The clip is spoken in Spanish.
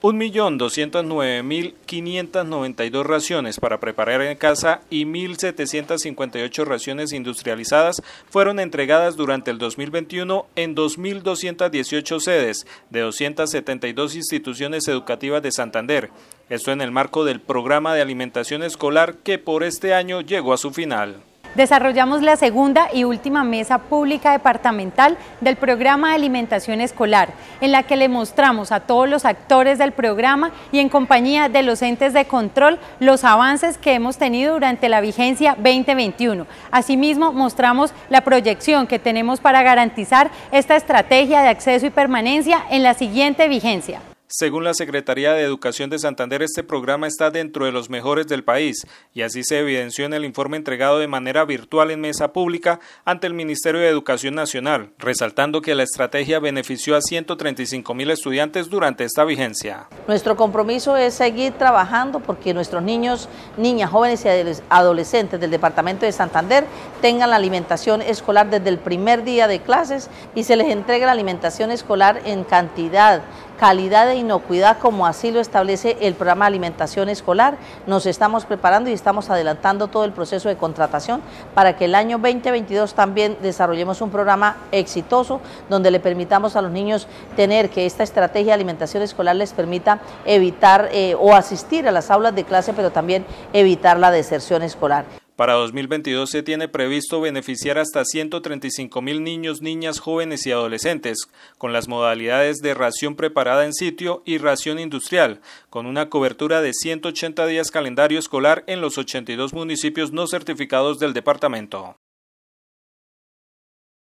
1.209.592 raciones para preparar en casa y 1.758 raciones industrializadas fueron entregadas durante el 2021 en 2.218 sedes de 272 instituciones educativas de Santander. Esto en el marco del programa de alimentación escolar que por este año llegó a su final desarrollamos la segunda y última mesa pública departamental del programa de alimentación escolar, en la que le mostramos a todos los actores del programa y en compañía de los entes de control los avances que hemos tenido durante la vigencia 2021. Asimismo, mostramos la proyección que tenemos para garantizar esta estrategia de acceso y permanencia en la siguiente vigencia. Según la Secretaría de Educación de Santander, este programa está dentro de los mejores del país y así se evidenció en el informe entregado de manera virtual en mesa pública ante el Ministerio de Educación Nacional, resaltando que la estrategia benefició a 135 mil estudiantes durante esta vigencia. Nuestro compromiso es seguir trabajando porque nuestros niños, niñas, jóvenes y adolescentes del Departamento de Santander tengan la alimentación escolar desde el primer día de clases y se les entregue la alimentación escolar en cantidad calidad e inocuidad como así lo establece el programa de alimentación escolar. Nos estamos preparando y estamos adelantando todo el proceso de contratación para que el año 2022 también desarrollemos un programa exitoso donde le permitamos a los niños tener que esta estrategia de alimentación escolar les permita evitar eh, o asistir a las aulas de clase, pero también evitar la deserción escolar. Para 2022 se tiene previsto beneficiar hasta 135 mil niños, niñas, jóvenes y adolescentes con las modalidades de ración preparada en sitio y ración industrial, con una cobertura de 180 días calendario escolar en los 82 municipios no certificados del departamento.